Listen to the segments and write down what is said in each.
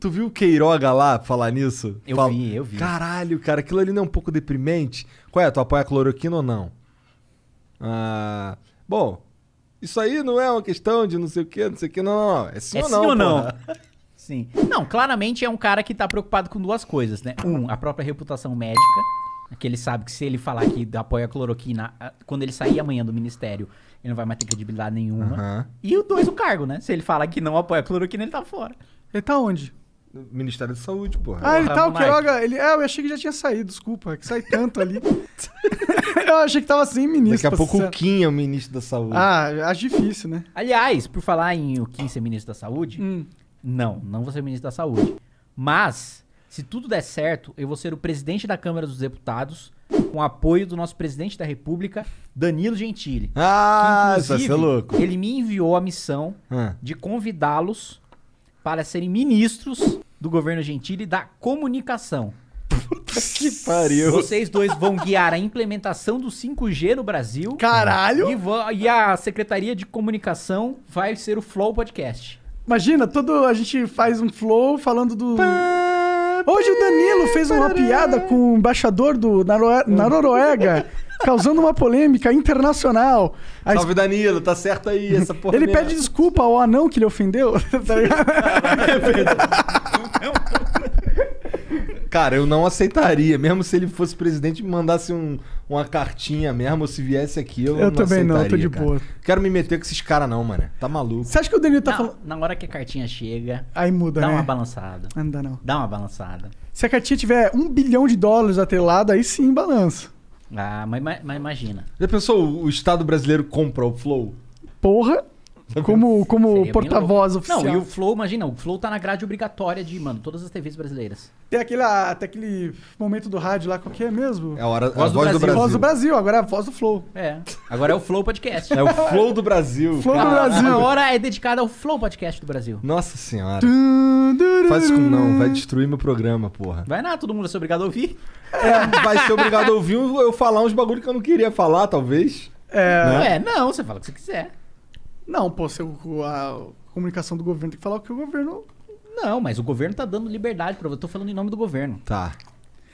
Tu viu o Queiroga lá falar nisso? Eu vi, eu vi. Caralho, cara, aquilo ali não é um pouco deprimente? Qual é? Tu apoia a cloroquina ou não? Ah, bom, isso aí não é uma questão de não sei o que, não sei o que, não, não. É sim é ou não? Sim ou não? sim. Não, claramente é um cara que tá preocupado com duas coisas, né? Um, a própria reputação médica, que ele sabe que se ele falar que apoia a cloroquina, ah, quando ele sair amanhã do ministério, ele não vai mais ter credibilidade nenhuma. Uhum. E o dois, o cargo, né? Se ele falar que não apoia a cloroquina, ele tá fora. Ele tá onde? Ministério da Saúde, porra. Ah, ele tá, o Queiroga. Ele, é, eu achei que já tinha saído, desculpa, que sai tanto ali. eu achei que tava sem ministro. Daqui a pouco o Kim é o ministro da Saúde. Ah, acho difícil, né? Aliás, por falar em o Kim ser ministro da Saúde, hum. não, não vou ser ministro da Saúde. Mas, se tudo der certo, eu vou ser o presidente da Câmara dos Deputados com apoio do nosso presidente da República, Danilo Gentili. Ah, que, inclusive, isso louco. Ele me enviou a missão hum. de convidá-los para serem ministros do governo Gentili da comunicação. Puta que pariu. Vocês dois vão guiar a implementação do 5G no Brasil. Caralho! E, e a Secretaria de Comunicação vai ser o Flow Podcast. Imagina, todo a gente faz um flow falando do. Hoje o Danilo fez uma piada com o embaixador do na Noruega causando uma polêmica internacional. A Salve, Danilo, tá certo aí essa porra. Ele mesmo. pede desculpa ao anão que ele ofendeu. Tá Cara, eu não aceitaria, mesmo se ele fosse presidente e mandasse um, uma cartinha mesmo, ou se viesse aqui, eu, eu não também não, tô de cara. boa. Quero me meter com esses caras não, mano. Tá maluco. Você acha que o Danilo tá falando... Na hora que a cartinha chega... Aí muda, Dá né? uma balançada. Não dá não. Dá uma balançada. Se a cartinha tiver um bilhão de dólares atrelada, aí sim balança. Ah, mas, mas imagina. Já pensou o Estado brasileiro compra o Flow? Porra! Tá como, como porta-voz oficial. Não, e o Flow, imagina, o Flow tá na grade obrigatória de, mano, todas as TVs brasileiras. Tem aquele, até ah, aquele momento do rádio lá, qual que é mesmo? É a, hora, voz, a do voz do Brasil. Voz do Brasil, agora é a voz do Flow. É. Agora é o Flow Podcast. é o Flow do Brasil. Flow do Brasil. A hora é dedicada ao Flow Podcast do Brasil. Nossa senhora. Faz isso como não, vai destruir meu programa, porra. Vai nada, todo mundo vai ser obrigado a ouvir. É, vai ser obrigado a ouvir eu falar uns bagulho que eu não queria falar, talvez. É, né? não, é, não você fala o que você quiser. Não, pô, se a comunicação do governo tem que falar o que o governo. Não, mas o governo tá dando liberdade para você. Eu tô falando em nome do governo. Tá.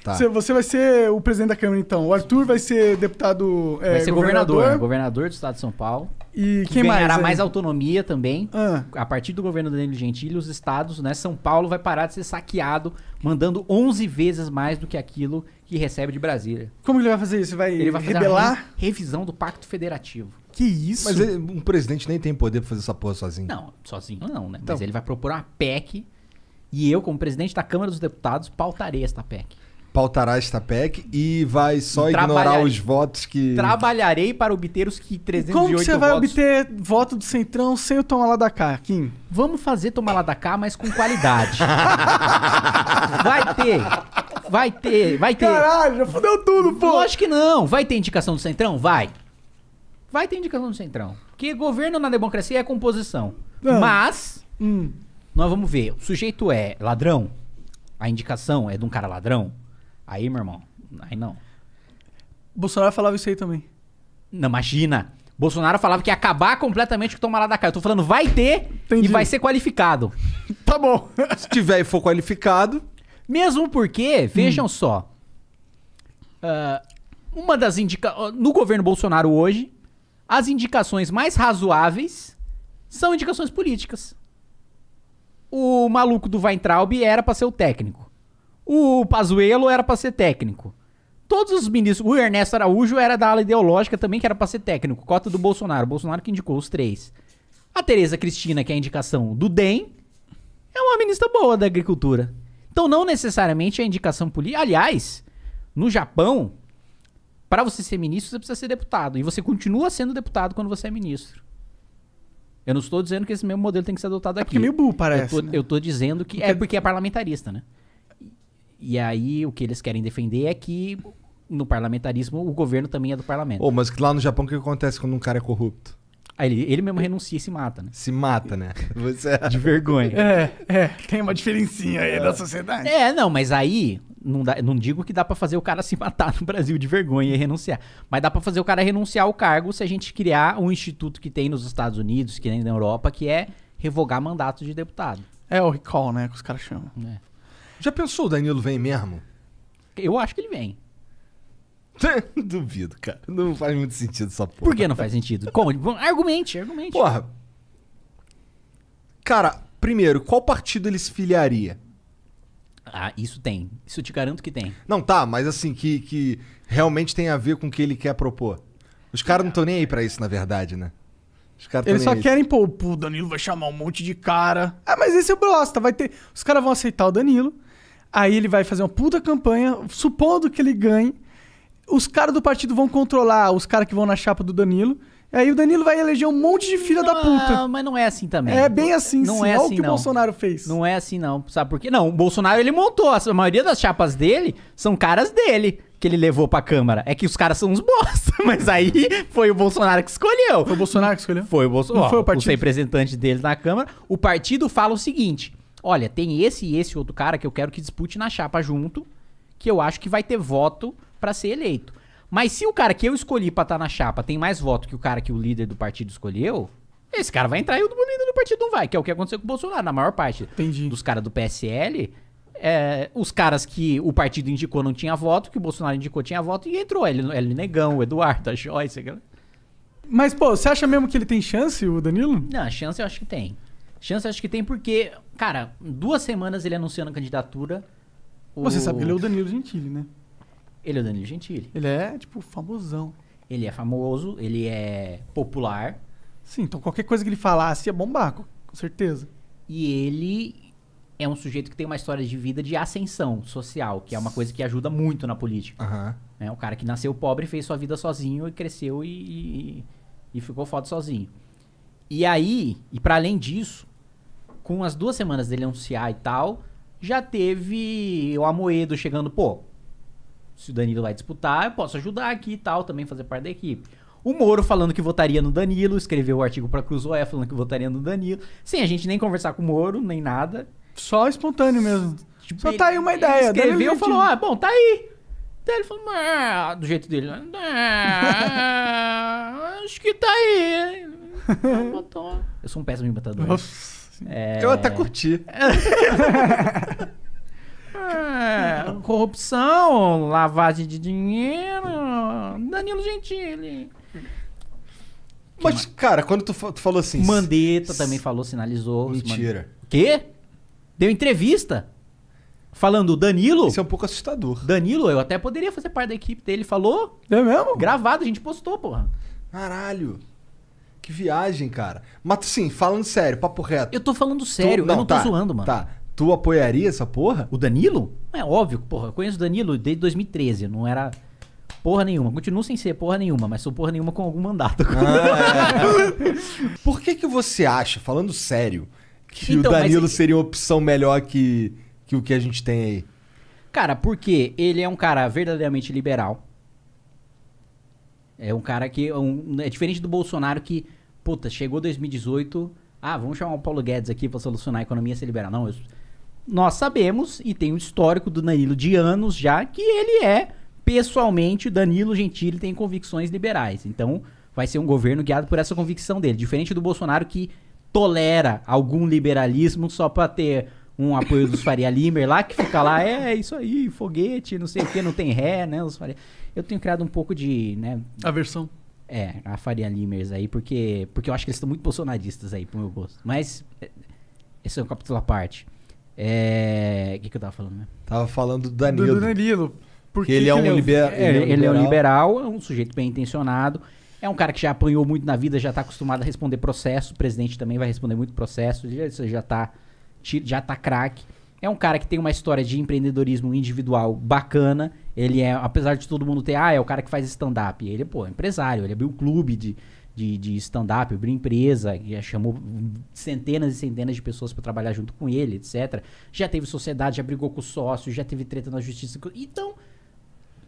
Tá. Você, você vai ser o presidente da Câmara, então. O Arthur vai ser deputado. É, vai ser governador, governador, governador do estado de São Paulo. E quem ganhará mais, mais autonomia também. Ah. A partir do governo do Danilo Gentili, os estados, né? São Paulo vai parar de ser saqueado, mandando 11 vezes mais do que aquilo que recebe de Brasília. Como ele vai fazer isso? Vai, ele vai rebelar? revisão do Pacto Federativo. Que isso? Mas ele, um presidente nem tem poder pra fazer essa porra sozinho. Não, sozinho não, né? Então. Mas ele vai propor uma PEC e eu, como presidente da Câmara dos Deputados, pautarei esta PEC. Pautará esta PEC e vai só e ignorar os votos que. Trabalharei para obter os que 308 votos. Como você vai votos... obter voto do Centrão sem o tomar lá da cá, Kim? Vamos fazer tomar lá da cá, mas com qualidade. vai ter. Vai ter, vai ter. Caralho, já fudeu tudo, pô. Lógico que não. Vai ter indicação do Centrão? Vai vai ter indicação do Centrão. Porque governo na democracia é composição. Não. Mas, hum. nós vamos ver. O sujeito é ladrão? A indicação é de um cara ladrão? Aí, meu irmão, aí não. Bolsonaro falava isso aí também. Não, imagina. Bolsonaro falava que ia acabar completamente com o tomará da cara. Eu tô falando, vai ter Entendi. e vai ser qualificado. tá bom. Se tiver e for qualificado. Mesmo porque, hum. vejam hum. só. Uh, uma das indicações. No governo Bolsonaro hoje, as indicações mais razoáveis são indicações políticas. O maluco do Weintraub era para ser o técnico. O Pazuello era para ser técnico. Todos os ministros, o Ernesto Araújo era da ala ideológica também, que era para ser técnico. Cota do Bolsonaro, Bolsonaro que indicou os três. A Tereza Cristina, que é a indicação do DEM, é uma ministra boa da agricultura. Então não necessariamente a é indicação política. Aliás, no Japão, para você ser ministro, você precisa ser deputado. E você continua sendo deputado quando você é ministro. Eu não estou dizendo que esse mesmo modelo tem que ser adotado é aqui. É meio burro, parece. Eu tô, né? eu tô dizendo que. Porque... É porque é parlamentarista, né? E aí, o que eles querem defender é que no parlamentarismo o governo também é do parlamento. Oh, mas lá no Japão, o que acontece quando um cara é corrupto? Aí ele, ele mesmo renuncia e se mata, né? Se mata, né? Você... De vergonha. É, é. Tem uma diferencinha aí é. da sociedade. É, não, mas aí não, dá, não digo que dá para fazer o cara se matar no Brasil de vergonha e renunciar, mas dá para fazer o cara renunciar ao cargo se a gente criar um instituto que tem nos Estados Unidos, que tem na Europa, que é revogar mandato de deputado. É o recall, né, que os caras chamam. É. Já pensou o Danilo vem mesmo? Eu acho que ele vem. Duvido, cara. Não faz muito sentido essa porra. Por que não faz sentido? Como? Argumente, argumente. Porra. Cara, primeiro, qual partido ele se filiaria? Ah, isso tem. Isso te garanto que tem. Não, tá, mas assim, que, que realmente tem a ver com o que ele quer propor. Os caras não estão nem aí pra isso, na verdade, né? Os caras Eles só aí. querem, pô, o Danilo vai chamar um monte de cara. Ah, mas esse é o bosta, vai ter. Os caras vão aceitar o Danilo. Aí ele vai fazer uma puta campanha, supondo que ele ganhe. Os caras do partido vão controlar os caras que vão na chapa do Danilo. Aí o Danilo vai eleger um monte de filha não, da puta. Mas não é assim também. É bem assim, não sim. É assim, o que não. o Bolsonaro fez. Não é assim, não. Sabe por quê? Não, o Bolsonaro ele montou. A maioria das chapas dele são caras dele que ele levou pra Câmara. É que os caras são uns bosta, mas aí foi o Bolsonaro que escolheu. Foi o Bolsonaro que escolheu? Foi o Bolsonaro. foi o partido. Os representantes dele na Câmara. O partido fala o seguinte: olha, tem esse e esse outro cara que eu quero que dispute na chapa junto, que eu acho que vai ter voto para ser eleito. Mas se o cara que eu escolhi pra estar tá na chapa tem mais voto que o cara que o líder do partido escolheu, esse cara vai entrar e o líder do partido não vai, que é o que aconteceu com o Bolsonaro, na maior parte Entendi. dos caras do PSL. É, os caras que o partido indicou não tinha voto, que o Bolsonaro indicou tinha voto, e entrou ele, ele Negão, o Eduardo, a Joyce. Aquela... Mas, pô, você acha mesmo que ele tem chance, o Danilo? Não, chance eu acho que tem. Chance eu acho que tem porque, cara, duas semanas ele anunciando a candidatura. O... Você sabe que ele é o Danilo Gentili, né? Ele é o Danilo Gentili. Ele é, tipo, famosão. Ele é famoso, ele é popular. Sim, então qualquer coisa que ele falasse ia bombar, com certeza. E ele é um sujeito que tem uma história de vida de ascensão social, que é uma coisa que ajuda muito na política. Uhum. É né? um cara que nasceu pobre, fez sua vida sozinho e cresceu e, e, e ficou foda sozinho. E aí, e para além disso, com as duas semanas dele anunciar e tal, já teve o Amoedo chegando, pô, se o Danilo vai disputar, eu posso ajudar aqui e tal, também fazer parte da equipe. O Moro falando que votaria no Danilo, escreveu o artigo pra Cruzoé falando que votaria no Danilo, sem a gente nem conversar com o Moro, nem nada. Só espontâneo mesmo. Tipo, Só ele, tá aí uma ideia. Ele escreveu e falou, ah, bom, tá aí. Daí ele falou, ah, do jeito dele, né? ah, acho que tá aí. Ah, eu sou um péssimo imitador. É... Eu até curti. É, corrupção, lavagem de dinheiro, Danilo Gentili. Mas, cara, quando tu, tu falou assim. Mandetta também falou, sinalizou. Mentira. O quê? Deu entrevista falando Danilo. Isso é um pouco assustador. Danilo, eu até poderia fazer parte da equipe dele. Falou, É mesmo? gravado, a gente postou, porra. Caralho. Que viagem, cara. Mas, sim, falando sério, papo reto. Eu tô falando sério, eu não tô tá, zoando, mano. Tá. Tu apoiaria essa porra? O Danilo? É óbvio, porra. Eu conheço o Danilo desde 2013. Não era porra nenhuma. Continuo sem ser porra nenhuma, mas sou porra nenhuma com algum mandato. Ah, é. Por que que você acha, falando sério, que então, o Danilo mas... seria uma opção melhor que, que o que a gente tem aí? Cara, porque ele é um cara verdadeiramente liberal. É um cara que. É, um, é diferente do Bolsonaro que, puta, chegou 2018. Ah, vamos chamar o Paulo Guedes aqui pra solucionar a economia e ser liberal. Não, eu nós sabemos, e tem o histórico do Danilo de anos já, que ele é, pessoalmente, Danilo Gentili tem convicções liberais. Então, vai ser um governo guiado por essa convicção dele. Diferente do Bolsonaro que tolera algum liberalismo só para ter um apoio dos Faria Limer lá, que fica lá, é, é isso aí, foguete, não sei o que, não tem ré, né? Os Faria... Eu tenho criado um pouco de. Né, Aversão. É, a Faria Limers aí, porque, porque eu acho que eles estão muito bolsonaristas aí, pro meu gosto. Mas. É, esse é um capítulo à parte. É. O que, que eu tava falando, né? Tava falando do Danilo. Do Danilo. Porque é ele, é um, ele, é liber... é, ele, é um ele é um liberal, é um sujeito bem intencionado. É um cara que já apanhou muito na vida, já está acostumado a responder processo. O presidente também vai responder muito processo. Ele já, já tá, já tá craque. É um cara que tem uma história de empreendedorismo individual bacana. Ele é, apesar de todo mundo ter, ah, é o cara que faz stand-up. Ele, pô, é empresário. Ele abriu um clube de, de, de stand-up, abriu empresa, já chamou centenas e centenas de pessoas para trabalhar junto com ele, etc. Já teve sociedade, já brigou com sócios, já teve treta na justiça. Então,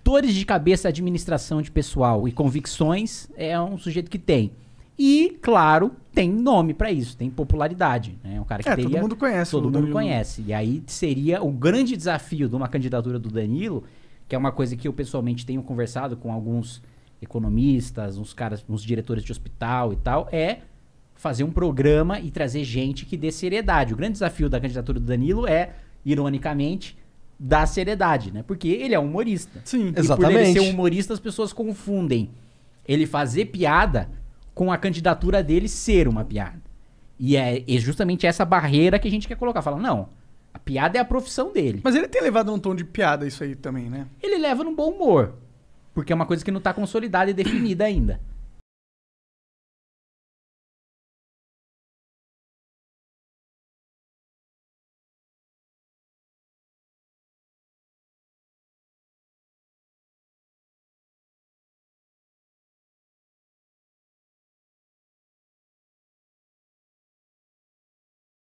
dores de cabeça, administração de pessoal e convicções é um sujeito que tem. E, claro, tem nome para isso, tem popularidade. Né? É né? um cara que é, teria, todo mundo conhece. Todo mundo conhece. E aí seria o grande desafio de uma candidatura do Danilo, que é uma coisa que eu pessoalmente tenho conversado com alguns economistas, uns caras, uns diretores de hospital e tal, é fazer um programa e trazer gente que dê seriedade. O grande desafio da candidatura do Danilo é, ironicamente, dar seriedade, né? Porque ele é humorista. Sim, e exatamente. E por ele ser humorista, as pessoas confundem ele fazer piada com a candidatura dele ser uma piada. E é, é justamente essa barreira que a gente quer colocar. Fala, não, a piada é a profissão dele. Mas ele tem levado um tom de piada isso aí também, né? Ele leva num bom humor. Porque é uma coisa que não está consolidada e definida ainda.